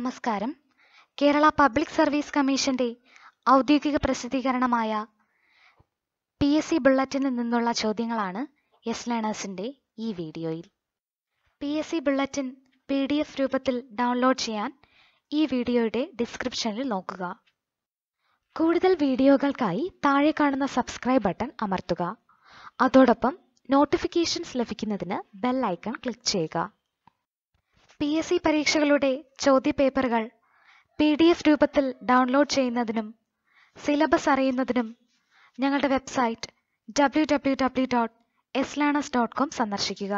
നമസ്കാരം Kerala public service കമ്മീഷന്റെ ഔദ്യോഗിക പ്രസിദ്ധീകരണമായ പി എസ് സി ബുള്ളറ്റിനിൽ നിന്നുള്ള ചോദ്യങ്ങളാണ് എസ് ലേണേഴ്സിന്റെ ഈ വീഡിയോയിൽ P S C bulletin P D F രൂപത്തിൽ ഡൗൺലോഡ് ചെയ്യാൻ ഈ വീഡിയോയുടെ ഡിസ്ക്രിപ്ഷനിൽ നോക്കുക കൂടുതൽ വീഡിയോകൾക്കായി താഴെ കാണുന്ന സബ്സ്ക്രൈബ് ബട്ടൺ അമർത്തുക അതോടൊപ്പം നോട്ടിഫിക്കേഷൻസ് ലഭിക്കുന്നതിന് ബെൽ ഐക്കൺ ക്ലിക്ക് ചെയ്യുക പി എസ് സി പരീക്ഷകളുടെ ചോദ്യപേപ്പറുകൾ പി ഡി എഫ് രൂപത്തിൽ ഡൗൺലോഡ് ചെയ്യുന്നതിനും സിലബസ് അറിയുന്നതിനും ഞങ്ങളുടെ website W W W dot learners dot com സന്ദർശിക്കുക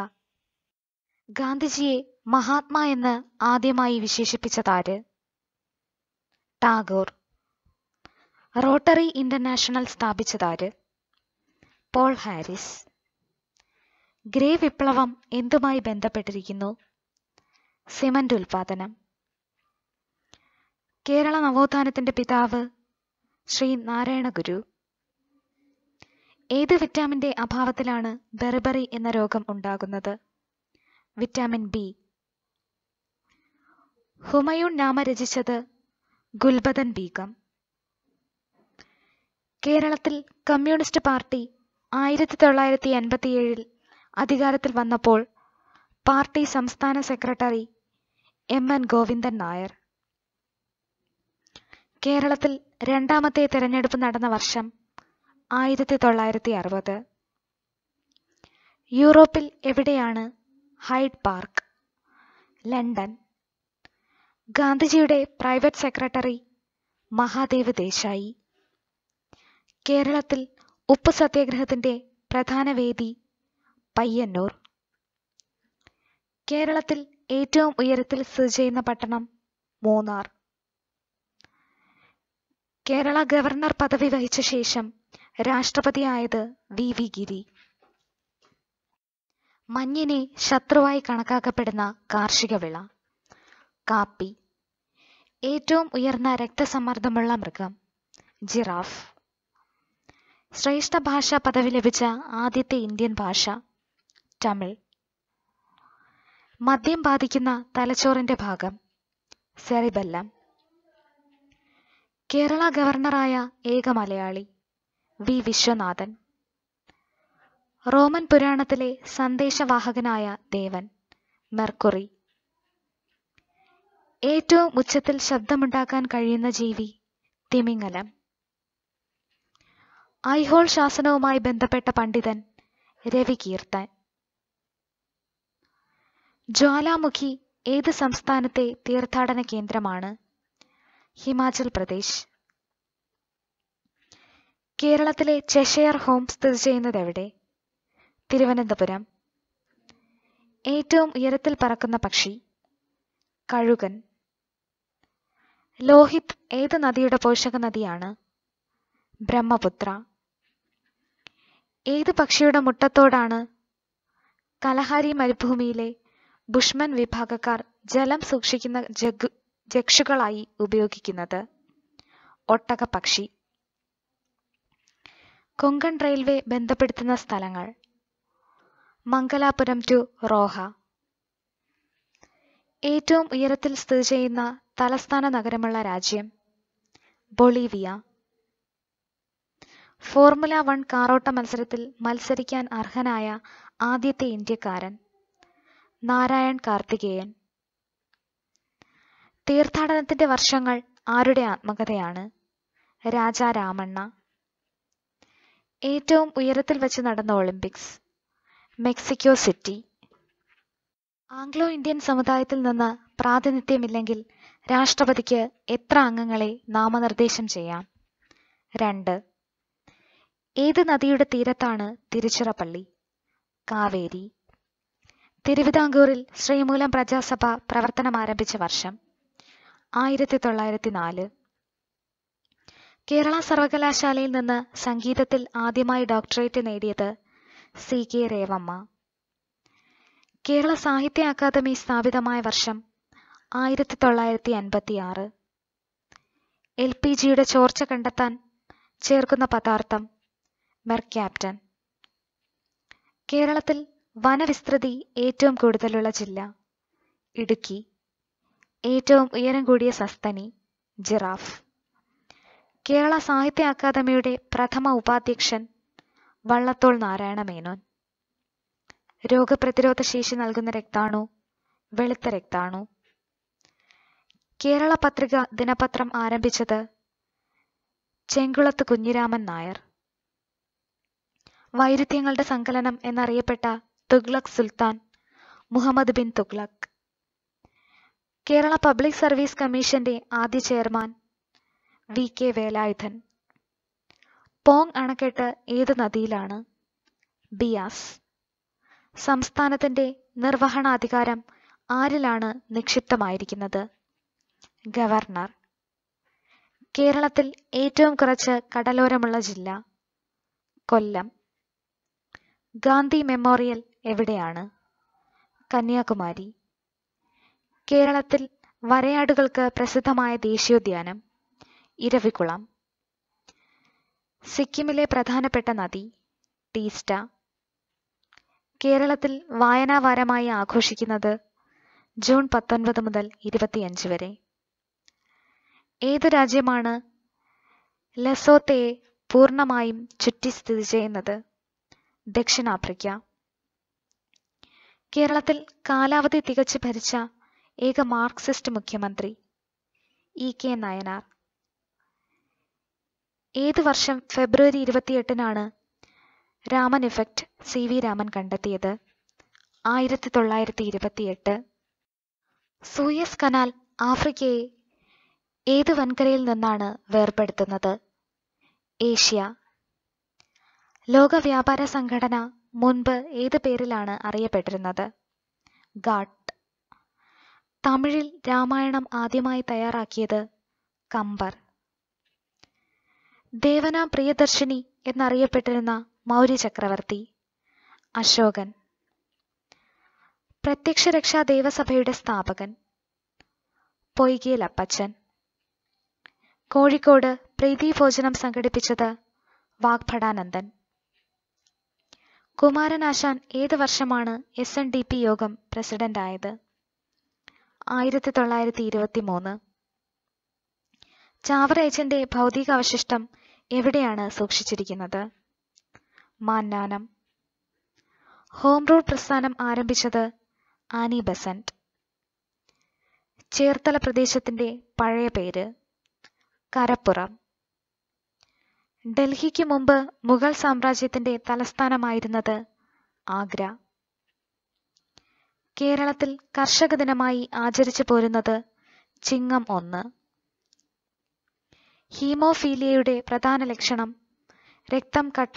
ഗാന്ധിജിയെ മഹാത്മാ എന്ന് ആദ്യമായി വിശേഷിപ്പിച്ചതാര് ടാഗോർ റോട്ടറി ഇന്റർനാഷണൽ സ്ഥാപിച്ചതാര് പോൾ ഹാരിസ് ഗ്രേ വിപ്ലവം എന്തുമായി ബന്ധപ്പെട്ടിരിക്കുന്നു സിമന്റ് ഉൽപാദനം കേരള നവോത്ഥാനത്തിന്റെ പിതാവ് ശ്രീ നാരായണ ഗുരു ഏത് വിറ്റാമിന്റെ അഭാവത്തിലാണ് ബെർബറി എന്ന രോഗം ഉണ്ടാകുന്നത് വിറ്റാമിൻ ബി ഹുമയൂൺ നാമ രചിച്ചത് ഗുൽബദൻ ബീഗം കേരളത്തിൽ കമ്മ്യൂണിസ്റ്റ് പാർട്ടി ആയിരത്തി തൊള്ളായിരത്തി എൺപത്തിയേഴിൽ അധികാരത്തിൽ വന്നപ്പോൾ പാർട്ടി സംസ്ഥാന secretary M N Govindan Nair കേരളത്തിൽ രണ്ടാമത്തെ തിരഞ്ഞെടുപ്പ് നടന്ന വർഷം ആയിരത്തി തൊള്ളായിരത്തി അറുപത് യൂറോപ്പിൽ എവിടെയാണ് ഹൈഡ് പാർക്ക് ലണ്ടൻ ഗാന്ധിജിയുടെ പ്രൈവറ്റ് സെക്രട്ടറി മഹാദേവ് ദേശായി കേരളത്തിൽ ഉപ്പ് സത്യാഗ്രഹത്തിന്റെ പ്രധാന വേദി പയ്യന്നൂർ കേരളത്തിൽ ഏറ്റവും ഉയരത്തിൽ സ്ഥിതി ചെയ്യുന്ന പട്ടണം മൂന്നാർ കേരള ഗവർണർ പദവി വഹിച്ച ശേഷം രാഷ്ട്രപതിയായത് വി വി ഗിരി മഞ്ഞിനെ ശത്രുവായി കണക്കാക്കപ്പെടുന്ന കാർഷിക വിള കാപ്പി ഏറ്റവും ഉയർന്ന രക്തസമ്മർദ്ദമുള്ള മൃഗം ജിറാഫ് ശ്രേഷ്ഠ ഭാഷാ പദവി ലഭിച്ച ആദ്യത്തെ ഇന്ത്യൻ ഭാഷ തമിഴ് മദ്യം ബാധിക്കുന്ന തലച്ചോറിന്റെ ഭാഗം സെറിബെല്ലം കേരള ഗവർണറായ ഏക മലയാളി വി വിശ്വനാഥൻ റോമൻ പുരാണത്തിലെ സന്ദേശവാഹകനായ ദേവൻ മെർക്കുറി ഏറ്റവും ഉച്ചത്തിൽ ശബ്ദമുണ്ടാക്കാൻ കഴിയുന്ന ജീവി തിമിങ്ങലം ഐഹോൾ ശാസനവുമായി ബന്ധപ്പെട്ട പണ്ഡിതൻ രവികീർത്തൻ ജ്വാലാമുഖി ഏത് സംസ്ഥാനത്തെ തീർത്ഥാടന കേന്ദ്രമാണ് ഹിമാചൽ പ്രദേശ് കേരളത്തിലെ ചെഷയർ ഹോം സ്ഥിതി ചെയ്യുന്നത് എവിടെ തിരുവനന്തപുരം ഏറ്റവും ഉയരത്തിൽ പറക്കുന്ന പക്ഷി കഴുകൻ ലോഹിത് ഏത് നദിയുടെ പോഷക നദിയാണ് ബ്രഹ്മപുത്ര ഏത് പക്ഷിയുടെ മുട്ടത്തോടാണ് കലഹാരി മരുഭൂമിയിലെ ബുഷ്മൻ വിഭാഗക്കാർ ജലം സൂക്ഷിക്കുന്ന ജഗ് ജക്ഷുകളായി ഉപയോഗിക്കുന്നത് പക്ഷി കൊങ്കൺ റെയിൽവേ ബന്ധപ്പെടുത്തുന്ന സ്ഥലങ്ങൾ മംഗലാപുരം ടു റോഹ ഏറ്റവും ഉയരത്തിൽ സ്ഥിതി ചെയ്യുന്ന തലസ്ഥാന നഗരമുള്ള രാജ്യം ബൊളീവിയ ഫോർമുല വൺ കാറോട്ട മത്സരത്തിൽ മത്സരിക്കാൻ അർഹനായ ആദ്യത്തെ ഇന്ത്യക്കാരൻ നാരായൺ കാർത്തികേയൻ തീർത്ഥാടനത്തിന്റെ വർഷങ്ങൾ ആരുടെ ആത്മകഥയാണ് രാജാ രാമണ്ണ ഏറ്റവും ഉയരത്തിൽ വെച്ച് നടന്ന Olympics Mexico City Anglo Indian സമുദായത്തിൽ നിന്ന് പ്രാതിനിധ്യമില്ലെങ്കിൽ രാഷ്ട്രപതിക്ക് എത്ര അംഗങ്ങളെ നാമനിർദ്ദേശം ചെയ്യാം രണ്ട് ഏത് നദിയുടെ തീരത്താണ് തിരുച്ചിറപ്പള്ളി കാവേരി തിരുവിതാംകൂറിൽ ശ്രീമൂലം പ്രജാസഭ പ്രവർത്തനം ആരംഭിച്ച വർഷം ആയിരത്തി തൊള്ളായിരത്തി നാല് കേരള സർവകലാശാലയിൽ നിന്ന് സംഗീതത്തിൽ ആദ്യമായി ഡോക്ടറേറ്റ് നേടിയത് സി കെ രേവമ്മ കേരള സാഹിത്യ അക്കാദമി സ്ഥാപിതമായ വർഷം ആയിരത്തി തൊള്ളായിരത്തി അൻപത്തി ആറ് എൽ പി ജിയുടെ ചോർച്ച കണ്ടെത്താൻ ചേർക്കുന്ന പദാർത്ഥം ക്യാപ്റ്റൻ കേരളത്തിൽ വനവിസ്തൃതി ഏറ്റവും കൂടുതലുള്ള ജില്ല ഇടുക്കി ഏറ്റവും ഉയരം കൂടിയ സസ്തനി ജിറാഫ് കേരള സാഹിത്യ അക്കാദമിയുടെ പ്രഥമ ഉപാധ്യക്ഷൻ വള്ളത്തോൾ നാരായണ മേനോൻ രോഗപ്രതിരോധ ശേഷി നൽകുന്ന രക്താണു വെളുത്ത രക്താണു കേരള പത്രിക ദിനപത്രം ആരംഭിച്ചത് ചെങ്കുളത്ത് കുഞ്ഞിരാമൻ നായർ വൈരുദ്ധ്യങ്ങളുടെ സങ്കലനം എന്നറിയപ്പെട്ട തുഗ്ലക് സുൽത്താൻ മുഹമ്മദ് ബിൻ തുഗ്ലക് കേരള പബ്ലിക് സർവീസ് കമ്മീഷന്റെ ആദ്യ chairman V K Velayudhan Pong അണക്കെട്ട് ഏത് നദിയിലാണ് ബിയാസ് സംസ്ഥാനത്തിന്റെ നിർവഹണാധികാരം ആരിലാണ് നിക്ഷിപ്തമായിരിക്കുന്നത് ഗവർണർ കേരളത്തിൽ ഏറ്റവും കുറച്ച് കടലോരമുള്ള ജില്ല കൊല്ലം ഗാന്ധി മെമ്മോറിയൽ എവിടെയാണ് കന്യാകുമാരി കേരളത്തിൽ വരയാടുകൾക്ക് പ്രസിദ്ധമായ ദേശീയോദ്യാനം ഇരവികുളം സിക്കിമിലെ പ്രധാനപ്പെട്ട നദി ടീസ്റ്റ കേരളത്തിൽ വായനാവാരമായി ആഘോഷിക്കുന്നത് ജൂൺ പത്തൊൻപത് മുതൽ ഇരുപത്തിയഞ്ച് വരെ ഏത് രാജ്യമാണ് ലെസോത്തയെ പൂർണ്ണമായും ചുറ്റി സ്ഥിതി ചെയ്യുന്നത് ദക്ഷിണാഫ്രിക്ക കേരളത്തിൽ കാലാവധി തികച്ചു ഭരിച്ച ഏക മാർക്സിസ്റ്റ് മുഖ്യമന്ത്രി ഇ കെ നയനാർ ഏത് വർഷം ഫെബ്രുവരി ഇരുപത്തിയെട്ടിനാണ് Raman effect C V Raman കണ്ടെത്തിയത് ആയിരത്തി തൊള്ളായിരത്തി ഇരുപത്തിയെട്ട് സൂയസ് കനാൽ ആഫ്രിക്കയെ ഏത് വൻകരയിൽ നിന്നാണ് വേർപെടുത്തുന്നത് ഏഷ്യ ലോക വ്യാപാര സംഘടന മുൻപ് ഏത് പേരിലാണ് അറിയപ്പെട്ടിരുന്നത് ഗാട്ട് തമിഴിൽ രാമായണം ആദ്യമായി തയ്യാറാക്കിയത് കമ്പർ ദേവന പ്രിയദർശിനി എന്നറിയപ്പെട്ടിരുന്ന മൗര്യ ചക്രവർത്തി അശോകൻ പ്രത്യക്ഷ രക്ഷാ ദേവസഭയുടെ സ്ഥാപകൻ പൊയ്കിയിൽ അപ്പച്ചൻ കോഴിക്കോട് പ്രീതി ഭോജനം സംഘടിപ്പിച്ചത് വാഗ്ഭടാനന്ദൻ കുമാരനാശാൻ ഏത് വർഷമാണ് എസ് എൻ ഡി പി യോഗം ആയത് ആയിരത്തി തൊള്ളായിരത്തി ഇരുപത്തി മൂന്ന് ചാവറേച്ചന്റെ ഭൗതികാവശിഷ്ടം എവിടെയാണ് സൂക്ഷിച്ചിരിക്കുന്നത് മാന്നാനം ഹോം റൂൾ പ്രസ്ഥാനം ആരംഭിച്ചത് ആനി ബസന്റ് ചേർത്തല പ്രദേശത്തിന്റെ പഴയ പേര് കരപ്പുറം ഡൽഹിക്ക് മുമ്പ് മുഗൾ സാമ്രാജ്യത്തിന്റെ തലസ്ഥാനമായിരുന്നത് ആഗ്ര കേരളത്തിൽ കർഷക ദിനമായി ആചരിച്ചു പോരുന്നത് ചിങ്ങം ഒന്ന് ഹീമോഫീലിയയുടെ പ്രധാന ലക്ഷണം രക്തം കട്ട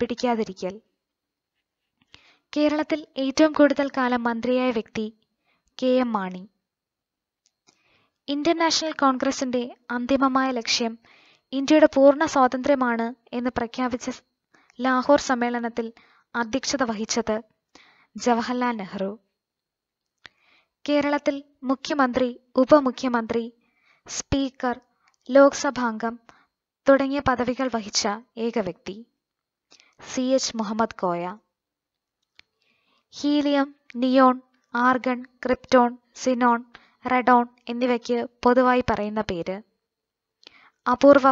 പിടിക്കാതിരിക്കൽ കേരളത്തിൽ ഏറ്റവും കൂടുതൽ കാലം മന്ത്രിയായ വ്യക്തി K M Mani Indian National കോൺഗ്രസിന്റെ അന്തിമമായ ലക്ഷ്യം ഇന്ത്യയുടെ പൂർണ്ണ സ്വാതന്ത്ര്യമാണ് എന്ന് പ്രഖ്യാപിച്ച ലാഹോർ സമ്മേളനത്തിൽ അധ്യക്ഷത വഹിച്ചത് ജവഹർലാൽ നെഹ്റു കേരളത്തിൽ മുഖ്യമന്ത്രി ഉപമുഖ്യമന്ത്രി സ്പീക്കർ ലോക്സഭാംഗം തുടങ്ങിയ പദവികൾ വഹിച്ച ഏക വ്യക്തി C H Muhammad Koya helium neon argon krypton xenon radon എന്നിവയ്ക്ക് പൊതുവായി പറയുന്ന പേര്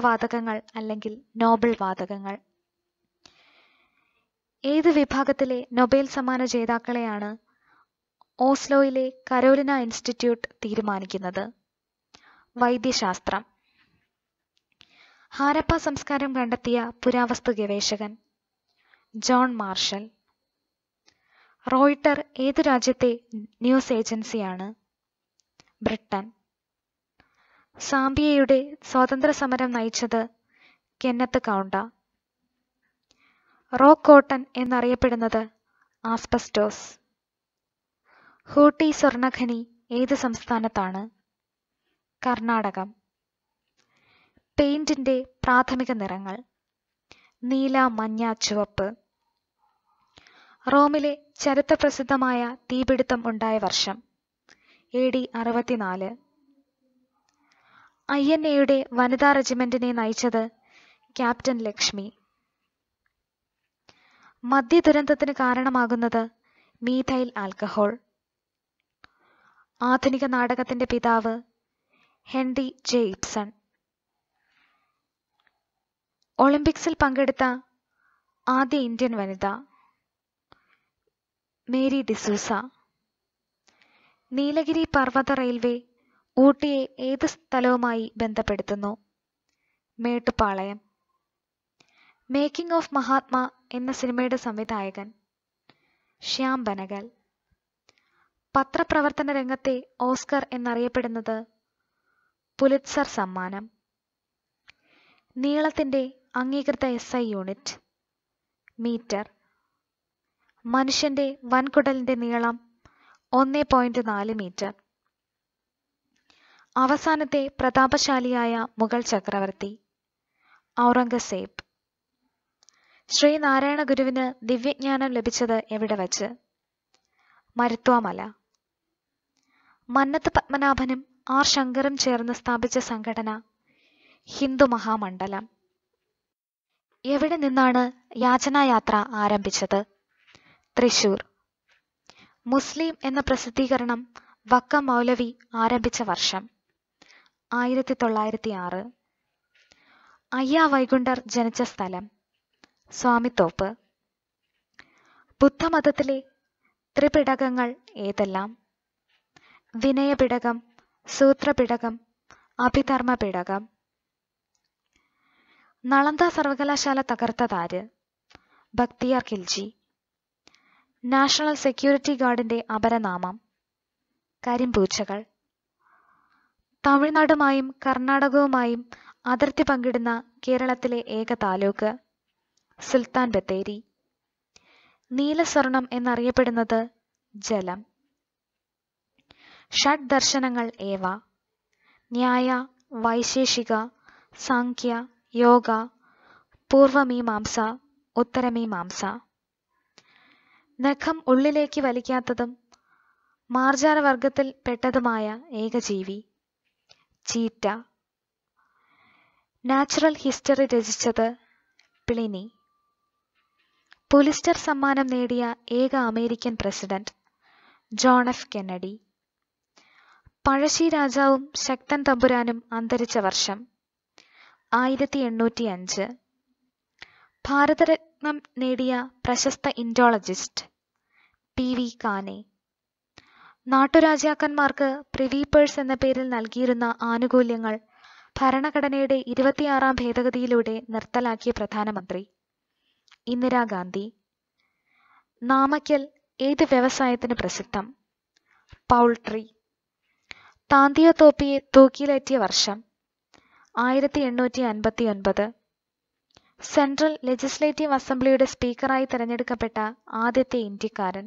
വാതകങ്ങൾ അല്ലെങ്കിൽ നോബൽ വാതകങ്ങൾ ഏത് വിഭാഗത്തിലെ നൊബേൽ സമ്മാന ജേതാക്കളെയാണ് ഓസ്ലോയിലെ കരോലിന ഇൻസ്റ്റിറ്റ്യൂട്ട് തീരുമാനിക്കുന്നത് വൈദ്യശാസ്ത്രം ഹാരപ്പ സംസ്കാരം കണ്ടെത്തിയ പുരാവസ്തു ഗവേഷകൻ ജോൺ മാർഷൽ റോയിട്ടർ ഏത് രാജ്യത്തെ ന്യൂസ് ഏജൻസിയാണ് ബ്രിട്ടൻ സാംബിയയുടെ സ്വാതന്ത്ര്യസമരം നയിച്ചത് കെന്നത്ത് കൗണ്ട റോ കോട്ടൺ എന്നറിയപ്പെടുന്നത് ആസ്പെസ്റ്റോസ് ഹൂട്ടി സ്വർണഖനി ഏത് സംസ്ഥാനത്താണ് കർണാടകം പെയിന്റിന്റെ പ്രാഥമിക നിറങ്ങൾ നീല മഞ്ഞ ചുവപ്പ് റോമിലെ ചരിത്രപ്രസിദ്ധമായ തീപിടുത്തം ഉണ്ടായ വർഷം എ ഡി അറുപത്തിനാല് ഐ എൻ എയുടെ വനിതാ റെജിമെന്റിനെ നയിച്ചത് ക്യാപ്റ്റൻ ലക്ഷ്മി മദ്യ ദുരന്തത്തിന് കാരണമാകുന്നത് മീഥൈൽ ആൽക്കഹോൾ ആധുനിക നാടകത്തിന്റെ പിതാവ് ഹെൻറി ജെ ഇപ്സൺ ഒളിമ്പിക്സിൽ പങ്കെടുത്ത ആദ്യ ഇന്ത്യൻ വനിത മേരി ഡിസൂസ നീലഗിരി പർവ്വത റെയിൽവേ ഊട്ടിയെ ഏത് സ്ഥലവുമായി ബന്ധപ്പെടുത്തുന്നു മേട്ടുപ്പാളയം മേക്കിംഗ് ഓഫ് മഹാത്മാ എന്ന സിനിമയുടെ സംവിധായകൻ ശ്യാം ബനഗൽ പത്രപ്രവർത്തന രംഗത്തെ ഓസ്കർ എന്നറിയപ്പെടുന്നത് പുലിറ്റ്സർ സമ്മാനം നീളത്തിൻ്റെ അംഗീകൃത എസ് ഐ യൂണിറ്റ് മീറ്റർ മനുഷ്യൻ്റെ വൻകുടലിൻ്റെ നീളം ഒന്ന് പോയിൻറ്റ് നാല് മീറ്റർ അവസാനത്തെ പ്രതാപശാലിയായ മുഗൾ ചക്രവർത്തി ഔറംഗസേബ് ശ്രീനാരായണ ഗുരുവിന് ദിവ്യജ്ഞാനം ലഭിച്ചത് എവിടെ വച്ച് മരുത്വാമല മന്നത്ത് പത്മനാഭനും ആർ ശങ്കറും ചേർന്ന് സ്ഥാപിച്ച സംഘടന ഹിന്ദു മഹാമണ്ഡലം എവിടെ നിന്നാണ് യാചനായാത്ര ആരംഭിച്ചത് തൃശൂർ മുസ്ലിം എന്ന പ്രസിദ്ധീകരണം വക്ക മൗലവി ആരംഭിച്ച വർഷം ആയിരത്തി തൊള്ളായിരത്തി ആറ് അയ്യ വൈകുണ്ഠർ ജനിച്ച സ്ഥലം സ്വാമിത്തോപ്പ് ബുദ്ധമതത്തിലെ ത്രിപിടകങ്ങൾ ഏതെല്ലാം വിനയപിടകം സൂത്രപിടകം പിടകം നളന്ദ സർവകലാശാല തകർത്തതാര് ഭക്തിയാർ ഖിൽജി നാഷണൽ സെക്യൂരിറ്റി ഗാർഡിന്റെ അപരനാമം കരിമ്പൂച്ചകൾ തമിഴ്നാടുമായും കർണാടകവുമായും അതിർത്തി പങ്കിടുന്ന കേരളത്തിലെ ഏക താലൂക്ക് സുൽത്താൻ ബത്തേരി നീലസ്വർണം എന്നറിയപ്പെടുന്നത് ജലം ഷഡ് ദർശനങ്ങൾ ഏവ ന്യായ വൈശേഷിക സാഖ്യ യോഗ പൂർവമീമാംസ ഉത്തരമീമാംസ നഖം ഉള്ളിലേക്ക് വലിക്കാത്തതും മാർജാരവർഗത്തിൽ പെട്ടതുമായ ഏകജീവി ചീറ്റ നാച്ചുറൽ ഹിസ്റ്ററി രചിച്ചത് പ്ലിനി പുലിസ്റ്റർ സമ്മാനം നേടിയ ഏക American president John F Kennedy Pazhassi രാജാവും ശക്തൻ തമ്പുരാനും അന്തരിച്ച വർഷം ആയിരത്തി എണ്ണൂറ്റി അഞ്ച് ഭാരതരത്നം നേടിയ പ്രശസ്ത ഇൻഡോളജിസ്റ്റ് പി വി കാനെ നാട്ടുരാജാക്കന്മാർക്ക് പ്രിവീപ്പേഴ്സ് എന്ന പേരിൽ നൽകിയിരുന്ന ആനുകൂല്യങ്ങൾ ഭരണഘടനയുടെ ഇരുപത്തിയാറാം ഭേദഗതിയിലൂടെ നിർത്തലാക്കിയ പ്രധാനമന്ത്രി ഇന്ദിരാഗാന്ധി നാമക്കൽ ഏത് വ്യവസായത്തിന് പ്രസിദ്ധം പൗൾട്രി താന്തിയ തോപ്പിയെ തൂക്കിയിലേറ്റിയ വർഷം ആയിരത്തി എണ്ണൂറ്റി അൻപത്തി ഒൻപത് സെൻട്രൽ ലെജിസ്ലേറ്റീവ് അസംബ്ലിയുടെ സ്പീക്കറായി തിരഞ്ഞെടുക്കപ്പെട്ട ആദ്യത്തെ ഇന്ത്യക്കാരൻ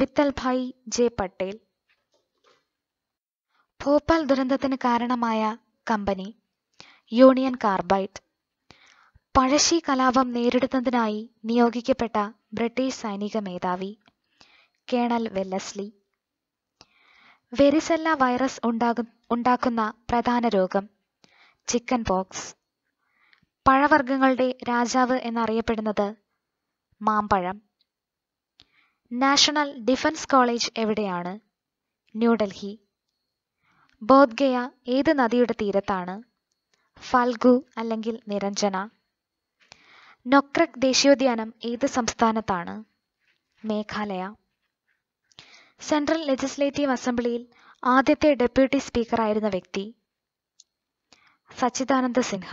വിത്തൽഭായി ജെ പട്ടേൽ ഭോപ്പാൽ ദുരന്തത്തിന് കാരണമായ കമ്പനി യൂണിയൻ കാർബൈഡ് പഴശ്ശി കലാപം നേരിടുന്നതിനായി നിയോഗിക്കപ്പെട്ട ബ്രിട്ടീഷ് സൈനിക മേധാവി കേണൽ വെല്ലസ്ലി വെരിസെല്ല വൈറസ് ഉണ്ടാക്കുന്ന പ്രധാന രോഗം ചിക്കൻ പോക്സ് പഴവർഗ്ഗങ്ങളുടെ രാജാവ് എന്നറിയപ്പെടുന്നത് മാമ്പഴം നാഷണൽ ഡിഫൻസ് കോളേജ് എവിടെയാണ് ന്യൂഡൽഹി ബോധ്ഗയ ഏത് നദിയുടെ തീരത്താണ് ഫാൽഗു അല്ലെങ്കിൽ നിരഞ്ജന നൊക്രക് ദേശീയോദ്യാനം ഏത് സംസ്ഥാനത്താണ് മേഘാലയ സെൻട്രൽ ലെജിസ്ലേറ്റീവ് അസംബ്ലിയിൽ ആദ്യത്തെ ഡെപ്യൂട്ടി സ്പീക്കറായിരുന്ന വ്യക്തി സച്ചിദാനന്ദ സിൻഹ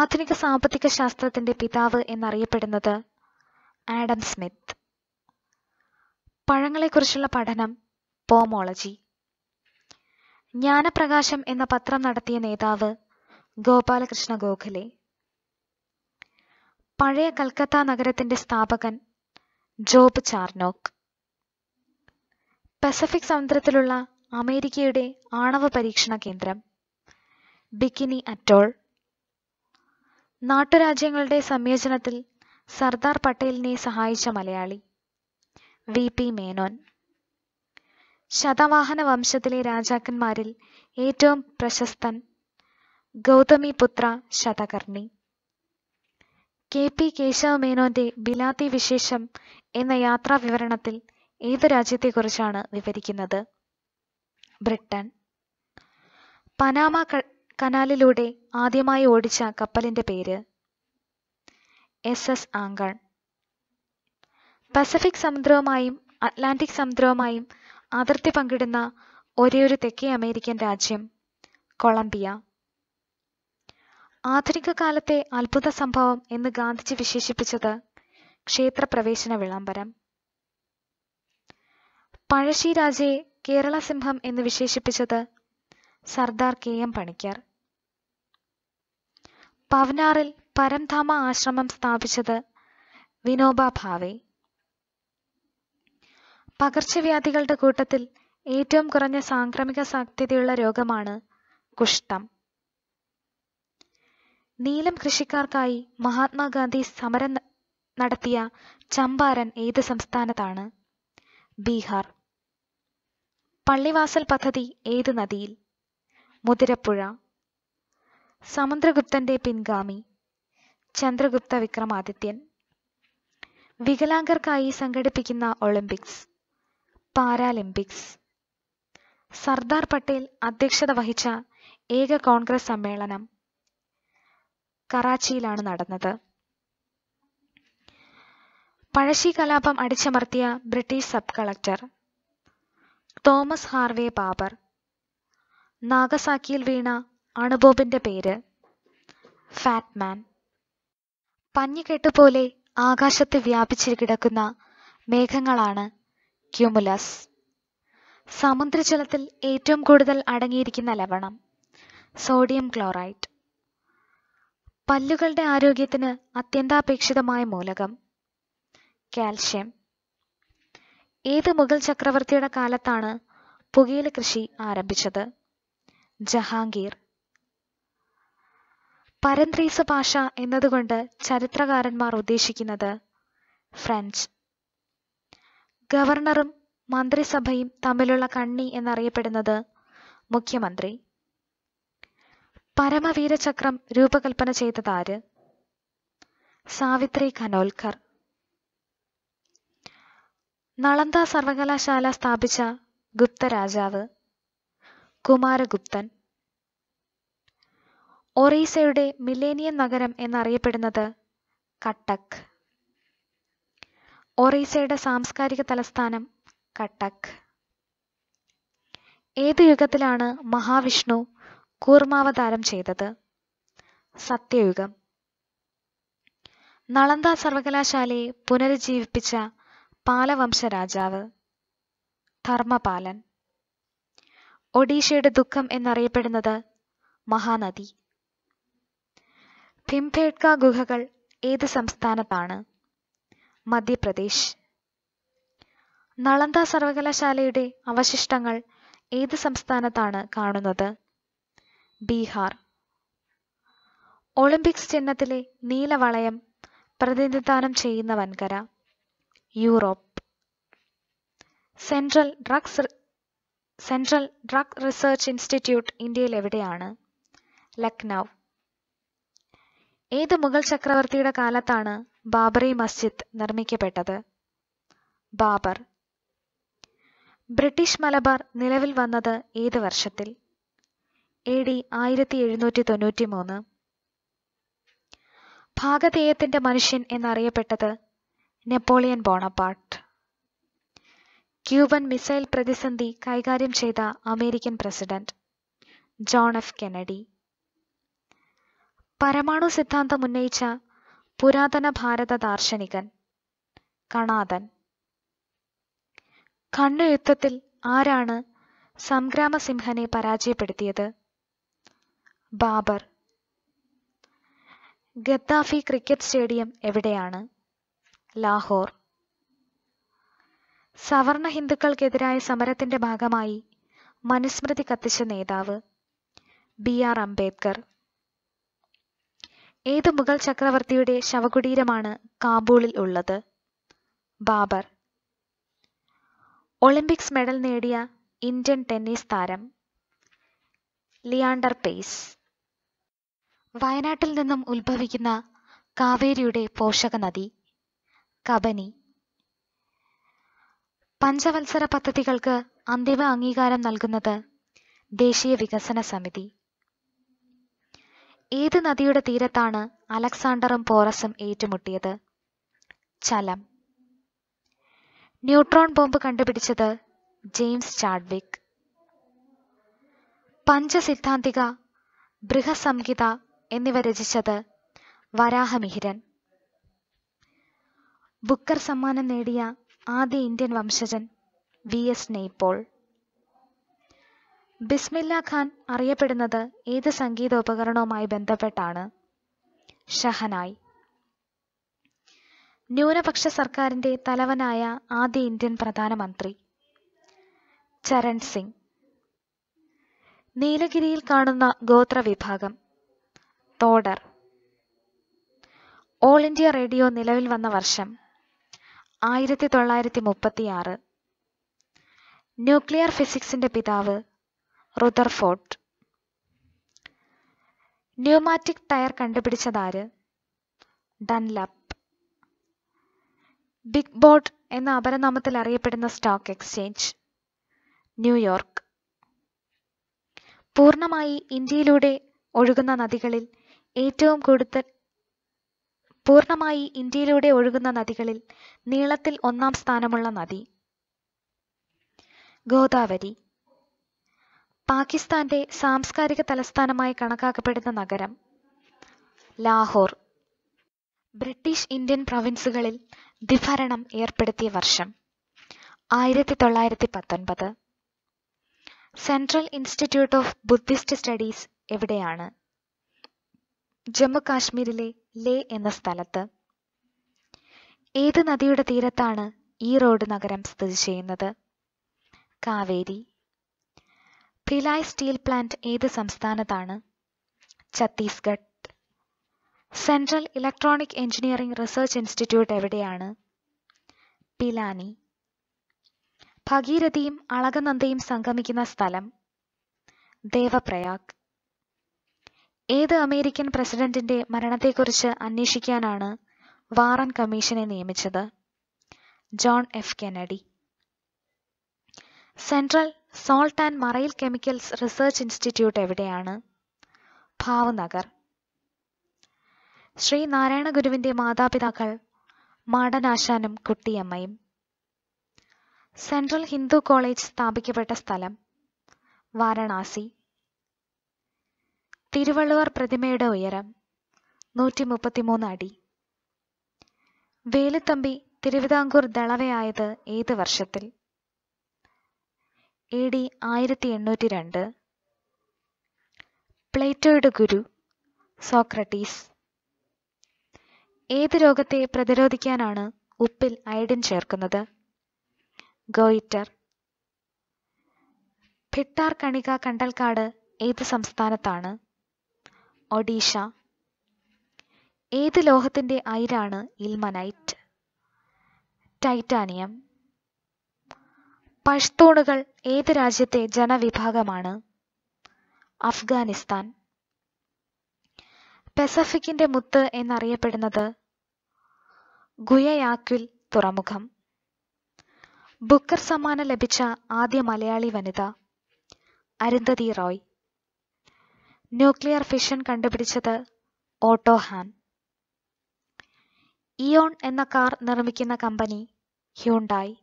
ആധുനിക സാമ്പത്തിക ശാസ്ത്രത്തിന്റെ പിതാവ് എന്നറിയപ്പെടുന്നത് ആഡം സ്മിത്ത് പഴങ്ങളെക്കുറിച്ചുള്ള പഠനം പോമോളജി ജ്ഞാനപ്രകാശം എന്ന പത്രം നടത്തിയ നേതാവ് ഗോപാലകൃഷ്ണ ഗോഖലെ പഴയ കൽക്കത്ത നഗരത്തിന്റെ സ്ഥാപകൻ ജോബ് ചാർനോക്ക് പസഫിക് സമുദ്രത്തിലുള്ള അമേരിക്കയുടെ ആണവ പരീക്ഷണ കേന്ദ്രം ബിക്കിനി അറ്റോൾ നാട്ടുരാജ്യങ്ങളുടെ സംയോജനത്തിൽ സർദാർ പട്ടേലിനെ സഹായിച്ച മലയാളി വി പി മേനോൻ ശതവാഹന വംശത്തിലെ രാജാക്കന്മാരിൽ ഏറ്റവും പ്രശസ്തൻ ഗൗതമിപുത്ര ശതകർണി കെ പി കേശവ മേനോന്റെ ബിലാത്തി വിശേഷം എന്ന യാത്രാ വിവരണത്തിൽ ഏത് രാജ്യത്തെക്കുറിച്ചാണ് വിവരിക്കുന്നത് ബ്രിട്ടൻ പനാമ കനാലിലൂടെ ആദ്യമായി ഓടിച്ച കപ്പലിന്റെ പേര് എസ് എസ് ആങ്കൺ പസഫിക് സമുദ്രവുമായും അറ്റ്ലാന്റിക് സമുദ്രവുമായും അതിർത്തി പങ്കിടുന്ന ഒരേയൊരു തെക്കേ അമേരിക്കൻ രാജ്യം കൊളംബിയ ആധുനിക കാലത്തെ അത്ഭുത സംഭവം എന്ന് ഗാന്ധിജി വിശേഷിപ്പിച്ചത് ക്ഷേത്രപ്രവേശന വിളംബരം പഴശ്ശി രാജയെ കേരള സിംഹം എന്ന് വിശേഷിപ്പിച്ചത് സർദാർ കെ എം പണിക്കർ പവനാറിൽ പരംധാമ ആശ്രമം സ്ഥാപിച്ചത് വിനോബ ഭാവെ പകർച്ചവ്യാധികളുടെ കൂട്ടത്തിൽ ഏറ്റവും കുറഞ്ഞ സാംക്രമിക സാധ്യതയുള്ള രോഗമാണ് കുഷ്ഠം നീലം കൃഷിക്കാർക്കായി മഹാത്മാഗാന്ധി സമരം നടത്തിയ ചമ്പാരൻ ഏത് സംസ്ഥാനത്താണ് ബീഹാർ പള്ളിവാസൽ പദ്ധതി ഏത് നദിയിൽ മുതിരപ്പുഴ സമുദ്രഗുപ്തന്റെ പിൻഗാമി ചന്ദ്രഗുപ്ത വിക്രമാദിത്യൻ വികലാംഗർക്കായി സംഘടിപ്പിക്കുന്ന ഒളിമ്പിക്സ് പാരാലിമ്പിക്സ് സർദാർ പട്ടേൽ അധ്യക്ഷത വഹിച്ച ഏക കോൺഗ്രസ് സമ്മേളനം കറാച്ചിയിലാണ് നടന്നത് പഴശ്ശി കലാപം അടിച്ചമർത്തിയ British sub collector Thomas Harvey Baber നാഗസാക്കിയിൽ വീണ അണുബോബിന്റെ പേര് ഫാറ്റ്മാൻ പഞ്ഞിക്കെട്ടുപോലെ ആകാശത്ത് വ്യാപിച്ചു കിടക്കുന്ന മേഘങ്ങളാണ് ക്യൂമുലസ് സമുദ്രജലത്തിൽ ഏറ്റവും കൂടുതൽ അടങ്ങിയിരിക്കുന്ന ലവണം സോഡിയം ക്ലോറൈഡ് പല്ലുകളുടെ ആരോഗ്യത്തിന് അത്യന്താപേക്ഷിതമായ മൂലകം കാൽഷ്യം ഏത് മുഗൾ ചക്രവർത്തിയുടെ കാലത്താണ് പുകയില കൃഷി ആരംഭിച്ചത് ജഹാംഗീർ പരന്ത്രീസ ഭാഷ എന്നതുകൊണ്ട് ചരിത്രകാരന്മാർ ഉദ്ദേശിക്കുന്നത് ഫ്രഞ്ച് ഗവർണറും മന്ത്രിസഭയും തമ്മിലുള്ള കണ്ണി എന്നറിയപ്പെടുന്നത് മുഖ്യമന്ത്രി പരമവീരചക്രം രൂപകൽപ്പന ചെയ്തതാര് സാവിത്രി കനോൽക്കർ നളന്ദ സർവകലാശാല സ്ഥാപിച്ച ഗുപ്ത രാജാവ് കുമാരഗുപ്തൻ ഒറീസയുടെ മില്ലേനിയം നഗരം എന്നറിയപ്പെടുന്നത് കട്ടക് ഒറീസയുടെ സാംസ്കാരിക തലസ്ഥാനം കട്ടക് ഏത് യുഗത്തിലാണ് മഹാവിഷ്ണു കൂർമാവതാരം ചെയ്തത് സത്യയുഗം നളന്ദ സർവകലാശാലയെ പുനരുജ്ജീവിപ്പിച്ച പാലവംശ രാജാവ് ധർമ്മപാലൻ ഒഡീഷയുടെ ദുഃഖം എന്നറിയപ്പെടുന്നത് മഹാനദി ഭിംഭേഡ്ക ഗുഹകൾ ഏത് സംസ്ഥാനത്താണ് മധ്യപ്രദേശ് നളന്ദ സർവകലാശാലയുടെ അവശിഷ്ടങ്ങൾ ഏത് സംസ്ഥാനത്താണ് കാണുന്നത് ബീഹാർ ഒളിമ്പിക്സ് ചിഹ്നത്തിലെ നീലവളയം പ്രതിനിധാനം ചെയ്യുന്ന വൻകര Europe Central Drugs Central Drug Research Institute ഇന്ത്യയിൽ എവിടെയാണ് ലക്നൗ ഏത് മുഗൾ ചക്രവർത്തിയുടെ കാലത്താണ് ബാബറി മസ്ജിദ് നിർമ്മിക്കപ്പെട്ടത് ബാബർ ബ്രിട്ടീഷ് മലബാർ നിലവിൽ വന്നത് ഏത് വർഷത്തിൽ എ ഡി ആയിരത്തി എഴുന്നൂറ്റി തൊണ്ണൂറ്റി മൂന്ന് ഭാഗധേയത്തിന്റെ മനുഷ്യൻ എന്നറിയപ്പെട്ടത് നെപ്പോളിയൻ ബോണപ്പാട്ട് ക്യൂബൻ മിസൈൽ പ്രതിസന്ധി കൈകാര്യം ചെയ്ത American president John F Kennedy പരമാണു സിദ്ധാന്തം ഉന്നയിച്ച പുരാതന ഭാരത ദാർശനികൻ കണാദൻ കണ്ണു യുദ്ധത്തിൽ ആരാണ് സംഗ്രാമസിംഹനെ പരാജയപ്പെടുത്തിയത് ബാബർ ഗദ്ദാഫി ക്രിക്കറ്റ് സ്റ്റേഡിയം എവിടെയാണ് ലാഹോർ സവർണ ഹിന്ദുക്കൾക്കെതിരായ സമരത്തിന്റെ ഭാഗമായി മനുസ്മൃതി കത്തിച്ച നേതാവ് ബി ആർ അംബേദ്കർ ഏത് മുഗൾ ചക്രവർത്തിയുടെ ശവകുടീരമാണ് കാബൂളിൽ ഉള്ളത് ബാബർ ഒളിമ്പിക്സ് മെഡൽ നേടിയ ഇന്ത്യൻ ടെന്നീസ് താരം ലിയാണ്ടർ പേസ് വയനാട്ടിൽ നിന്നും ഉത്ഭവിക്കുന്ന കാവേരിയുടെ പോഷക നദി കബനി പഞ്ചവത്സര പദ്ധതികൾക്ക് അന്തിമ അംഗീകാരം നൽകുന്നത് ദേശീയ വികസന സമിതി ഏത് നദിയുടെ തീരത്താണ് അലക്സാണ്ടറും പോറസും ഏറ്റുമുട്ടിയത് ചലം ന്യൂട്രോൺ ബോംബ് കണ്ടുപിടിച്ചത് ജെയിംസ് ചാഡ്വിക് പഞ്ചസിദ്ധാന്തിക ബൃഹസംഹിത എന്നിവ രചിച്ചത് വരാഹമിഹിരൻ ബുക്കർ സമ്മാനം നേടിയ ആദ്യ ഇന്ത്യൻ വംശജൻ വി എസ് നെയ്പോൾ ബിസ്മില്ല ഖാൻ അറിയപ്പെടുന്നത് ഏത് സംഗീതോപകരണവുമായി ബന്ധപ്പെട്ടാണ് ഷഹനായി ന്യൂനപക്ഷ സർക്കാരിന്റെ തലവനായ ആദ്യ ഇന്ത്യൻ പ്രധാനമന്ത്രി ചരൺ സിംഗ് നീലഗിരിയിൽ കാണുന്ന ഗോത്രവിഭാഗം തോടർ ഓൾ ഇന്ത്യ റേഡിയോ നിലവിൽ വന്ന വർഷം ആയിരത്തി തൊള്ളായിരത്തി മുപ്പത്തിയാറ് ന്യൂക്ലിയർ ഫിസിക്സിന്റെ പിതാവ് റുദർഫോർട്ട് ന്യൂമാറ്റിക് ടയർ കണ്ടുപിടിച്ചതാര് ഡൺലപ്പ് ബിഗ് ബോർഡ് എന്ന അപരനാമത്തിൽ അറിയപ്പെടുന്ന സ്റ്റോക്ക് എക്സ്ചേഞ്ച് ന്യൂയോർക്ക് പൂർണ്ണമായി ഇന്ത്യയിലൂടെ ഒഴുകുന്ന നദികളിൽ ഏറ്റവും കൂടുതൽ പൂർണ്ണമായി ഇന്ത്യയിലൂടെ ഒഴുകുന്ന നദികളിൽ നീളത്തിൽ ഒന്നാം സ്ഥാനമുള്ള നദി ഗോദാവരി പാകിസ്ഥാന്റെ സാംസ്കാരിക തലസ്ഥാനമായി കണക്കാക്കപ്പെടുന്ന നഗരം ലാഹോർ ബ്രിട്ടീഷ് ഇന്ത്യൻ പ്രൊവിൻസുകളിൽ ദ്വിഭരണം ഏർപ്പെടുത്തിയ വർഷം ആയിരത്തി തൊള്ളായിരത്തി പത്തൊൻപത് Central Institute of Buddhist Studies എവിടെയാണ് ജമ്മു കാശ്മീരിലെ ലേ എന്ന സ്ഥലത്ത് ഏത് നദിയുടെ തീരത്താണ് ഈ റോഡ് നഗരം സ്ഥിതി ചെയ്യുന്നത് കാവേരി ഭിലായ് സ്റ്റീൽ പ്ലാന്റ് ഏത് സംസ്ഥാനത്താണ് Chhattisgarh Central Electronic Engineering Research Institute എവിടെയാണ് പിലാനി ഭഗീരഥിയും അളകനന്ദയും സംഗമിക്കുന്ന സ്ഥലം ദേവപ്രയാഗ് ഏത് അമേരിക്കൻ പ്രസിഡന്റിന്റെ മരണത്തെക്കുറിച്ച് അന്വേഷിക്കാനാണ് വാറൻ കമ്മീഷനെ നിയമിച്ചത് John F Kennedy Central Salt and Marine Chemicals Research Institute എവിടെയാണ് ഭാവനഗർ ശ്രീ നാരായണ ഗുരുവിൻ്റെ മാതാപിതാക്കൾ മാടനാശാനും കുട്ടിയമ്മയും സെൻട്രൽ ഹിന്ദു കോളേജ് സ്ഥാപിക്കപ്പെട്ട സ്ഥലം വാരണാസി തിരുവള്ളുവർ പ്രതിമയുടെ ഉയരം നൂറ്റി മുപ്പത്തിമൂന്ന് അടി വേലുത്തമ്പി തിരുവിതാംകൂർ ദളവയായത് ഏത് വർഷത്തിൽ എ ഡി ആയിരത്തി എണ്ണൂറ്റി രണ്ട് പ്ലേറ്റോയുടെ ഗുരു സോക്രട്ടീസ് ഏത് രോഗത്തെ പ്രതിരോധിക്കാനാണ് ഉപ്പിൽ അയഡിൻ ചേർക്കുന്നത് ഗോയിറ്റർ ഭിട്ടാർ കണിക കണ്ടൽക്കാട് ഏത് സംസ്ഥാനത്താണ് ഒഡീഷ ഏത് ലോഹത്തിന്റെ അയിരാണ് ഇൽമനൈറ്റ് ടൈറ്റാനിയം പഷ്തൂണുകൾ ഏത് രാജ്യത്തെ ജനവിഭാഗമാണ് അഫ്ഗാനിസ്ഥാൻ പെസഫിക്കിന്റെ മുത്ത് എന്നറിയപ്പെടുന്നത് ഗുയയാക്വിൽ തുറമുഖം ബുക്കർ സമ്മാനം ലഭിച്ച ആദ്യ മലയാളി വനിത അരുന്ധതി റോയ് ന്യൂക്ലിയർ ഫിഷൻ കണ്ടുപിടിച്ചത് ഓട്ടോ ഹാൻ ഇയോൺ എന്ന കാർ നിർമ്മിക്കുന്ന കമ്പനി ഹ്യൂണ്ടായി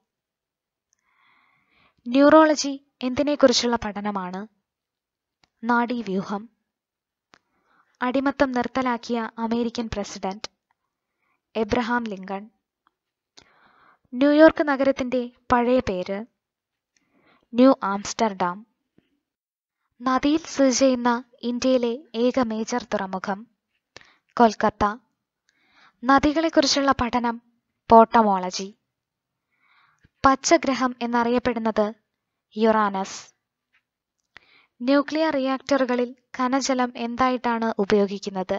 ന്യൂറോളജി എന്തിനെക്കുറിച്ചുള്ള പഠനമാണ് നാഡീവ്യൂഹം അടിമത്തം നിർത്തലാക്കിയ American president Abraham Lincoln New York നഗരത്തിന്റെ പഴയ പേര് ന്യൂ ആംസ്റ്റർഡാം നദിയിൽ സ്ഥിതി ചെയ്യുന്ന ഇന്ത്യയിലെ ഏക മേജർ തുറമുഖം കൊൽക്കത്ത നദികളെക്കുറിച്ചുള്ള പഠനം പോട്ടമോളജി പച്ചഗ്രഹം എന്നറിയപ്പെടുന്നത് യുറാനസ് ന്യൂക്ലിയർ റിയാക്ടറുകളിൽ കനജലം എന്തായിട്ടാണ് ഉപയോഗിക്കുന്നത്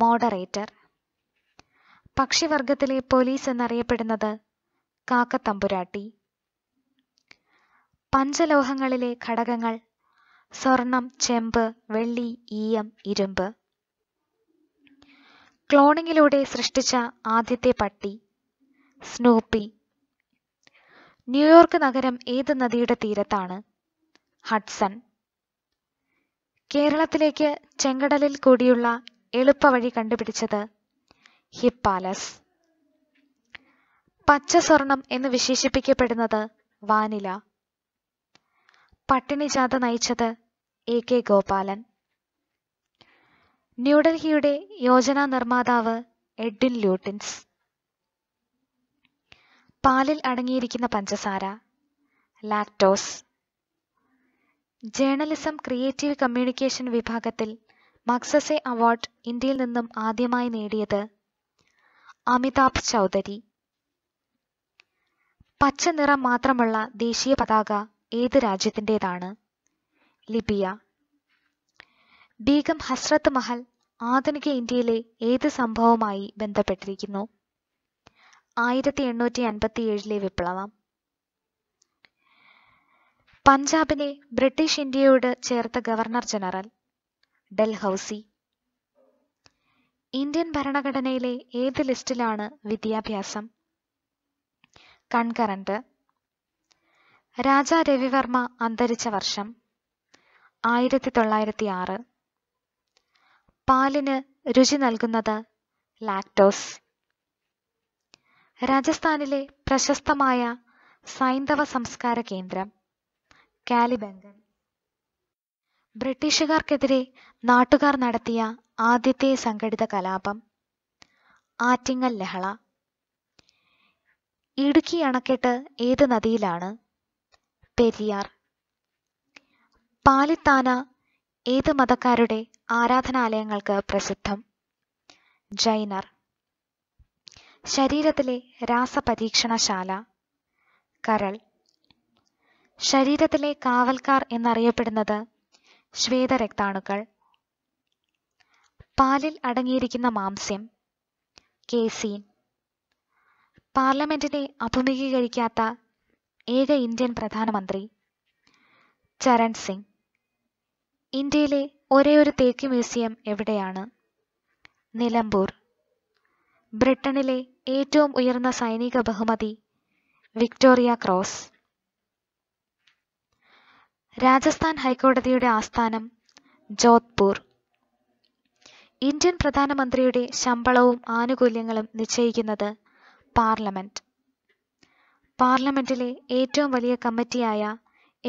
മോഡറേറ്റർ പക്ഷിവർഗത്തിലെ പോലീസ് എന്നറിയപ്പെടുന്നത് കാക്കത്തമ്പുരാട്ടി പഞ്ചലോഹങ്ങളിലെ ഘടകങ്ങൾ സ്വർണം ചെമ്പ് വെള്ളി ഈയം ഇരുമ്പ് ക്ലോണിങ്ങിലൂടെ സൃഷ്ടിച്ച ആദ്യത്തെ പട്ടി സ്നൂപ്പി ന്യൂയോർക്ക് നഗരം ഏത് നദിയുടെ തീരത്താണ് ഹഡ്സൺ കേരളത്തിലേക്ക് ചെങ്കടലിൽ കൂടിയുള്ള എളുപ്പവഴി കണ്ടുപിടിച്ചത് ഹിപ്പാലസ് പച്ച സ്വർണം എന്ന് വിശേഷിപ്പിക്കപ്പെടുന്നത് വാനില പട്ടിണി ജാഥ നയിച്ചത് എ കെ ഗോപാലൻ ന്യൂഡൽഹിയുടെ യോജനാ നിർമ്മാതാവ് എഡിൻ ലൂട്ടിൻസ് പാലിൽ അടങ്ങിയിരിക്കുന്ന പഞ്ചസാര ലാക്ടോസ് ജേണലിസം ക്രിയേറ്റീവ് കമ്മ്യൂണിക്കേഷൻ വിഭാഗത്തിൽ മക്സസെ അവാർഡ് ഇന്ത്യയിൽ നിന്നും ആദ്യമായി നേടിയത് അമിതാഭ് ചൗധരി പച്ച നിറം മാത്രമുള്ള ദേശീയ പതാക ഏത് രാജ്യത്തിൻ്റെതാണ് ലിബിയ ബീഗം ഹസ്രത്ത് മഹൽ ആധുനിക ഇന്ത്യയിലെ ഏത് സംഭവവുമായി ബന്ധപ്പെട്ടിരിക്കുന്നു ആയിരത്തി എണ്ണൂറ്റി അൻപത്തി ഏഴിലെ വിപ്ലവം പഞ്ചാബിനെ ബ്രിട്ടീഷ് ഇന്ത്യയോട് ചേർത്ത ഗവർണർ ജനറൽ ഡൽഹൌസി ഇന്ത്യൻ ഭരണഘടനയിലെ ഏത് ലിസ്റ്റിലാണ് വിദ്യാഭ്യാസം കൺകറന്റ് രാജ രവിവർമ്മ അന്തരിച്ച വർഷം ആയിരത്തി തൊള്ളായിരത്തി ആറ് പാലിന് രുചി നൽകുന്നത് ലാക്ടോസ് രാജസ്ഥാനിലെ പ്രശസ്തമായ സൈന്ധവ സംസ്കാര കേന്ദ്രം കാലിബംഗൻ ബ്രിട്ടീഷുകാർക്കെതിരെ നാട്ടുകാർ നടത്തിയ ആദ്യത്തെ സംഘടിത കലാപം ആറ്റിങ്ങൽ ലഹള ഇടുക്കി അണക്കെട്ട് ഏത് നദിയിലാണ് പെരിയാർ പാലിത്താന ഏത് മതക്കാരുടെ ആരാധനാലയങ്ങൾക്ക് പ്രസിദ്ധം ജൈനർ ശരീരത്തിലെ രാസപരീക്ഷണശാല കരൾ ശരീരത്തിലെ കാവൽക്കാർ എന്നറിയപ്പെടുന്നത് ശ്വേതരക്താണുക്കൾ പാലിൽ അടങ്ങിയിരിക്കുന്ന മാംസ്യം കേസീൻ പാർലമെന്റിനെ അഭിമുഖീകരിക്കാത്ത ഏക ഇന്ത്യൻ പ്രധാനമന്ത്രി ചരൺ സിംഗ് ഇന്ത്യയിലെ ഒരേയൊരു തേക്ക് മ്യൂസിയം എവിടെയാണ് നിലമ്പൂർ ബ്രിട്ടനിലെ ഏറ്റവും ഉയർന്ന സൈനിക ബഹുമതി വിക്ടോറിയ ക്രോസ് രാജസ്ഥാൻ ഹൈക്കോടതിയുടെ ആസ്ഥാനം ജോധ്പൂർ ഇന്ത്യൻ പ്രധാനമന്ത്രിയുടെ ശമ്പളവും ആനുകൂല്യങ്ങളും നിശ്ചയിക്കുന്നത് പാർലമെന്റ് പാർലമെന്റിലെ ഏറ്റവും വലിയ കമ്മിറ്റിയായ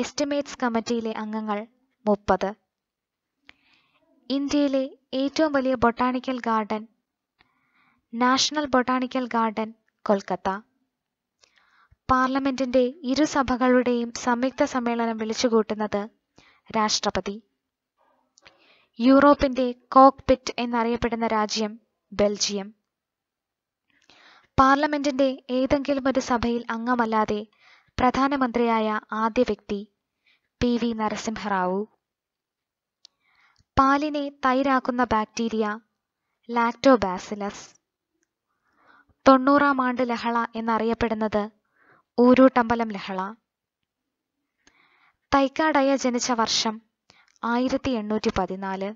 എസ്റ്റിമേറ്റ്സ് കമ്മിറ്റിയിലെ അംഗങ്ങൾ മുപ്പത് ഇന്ത്യയിലെ ഏറ്റവും വലിയ botanical garden National Botanical Garden Kolkata പാർലമെന്റിന്റെ ഇരുസഭകളുടെയും സംയുക്ത സമ്മേളനം വിളിച്ചുകൂട്ടുന്നത് രാഷ്ട്രപതി യൂറോപ്പിന്റെ കോക്പിറ്റ് എന്നറിയപ്പെടുന്ന രാജ്യം ബെൽജിയം പാർലമെന്റിന്റെ ഏതെങ്കിലും ഒരു സഭയിൽ അംഗമല്ലാതെ പ്രധാനമന്ത്രിയായ ആദ്യ വ്യക്തി പി വി നരസിംഹറാവു പാലിനെ തൈരാക്കുന്ന ബാക്ടീരിയ ലാക്ടോബാസിലസ് തൊണ്ണൂറാം ആണ്ട് ലഹള എന്നറിയപ്പെടുന്നത് ഊരൂട്ടമ്പലം ലഹള തൈക്കാടയ ജനിച്ച വർഷം ആയിരത്തി എണ്ണൂറ്റി പതിനാല്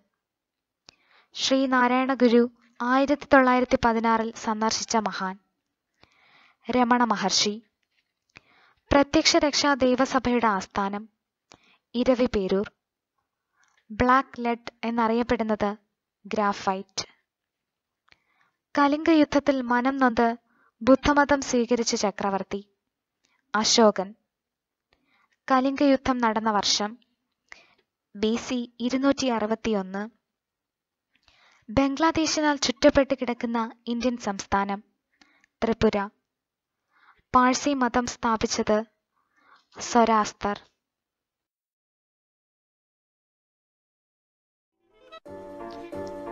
ശ്രീനാരായണ ഗുരു ആയിരത്തി തൊള്ളായിരത്തി പതിനാറിൽ സന്ദർശിച്ച മഹാൻ രമണ മഹർഷി പ്രത്യക്ഷ രക്ഷാ ദേവസഭയുടെ ആസ്ഥാനം ഇരവിപേരൂർ ബ്ലാക്ക് ലെഡ് എന്നറിയപ്പെടുന്നത് ഗ്രാഫൈറ്റ് കലിംഗ യുദ്ധത്തിൽ മനം നൊന്ത് ബുദ്ധമതം സ്വീകരിച്ച ചക്രവർത്തി അശോകൻ കലിംഗ യുദ്ധം നടന്ന വർഷം ബി സി ഇരുന്നൂറ്റി അറുപത്തിയൊന്ന് ബംഗ്ലാദേശിനാൽ ചുറ്റപ്പെട്ട് കിടക്കുന്ന ഇന്ത്യൻ സംസ്ഥാനം ത്രിപുര പാഴ്സി മതം സ്ഥാപിച്ചത് സ്വരാസ്തർ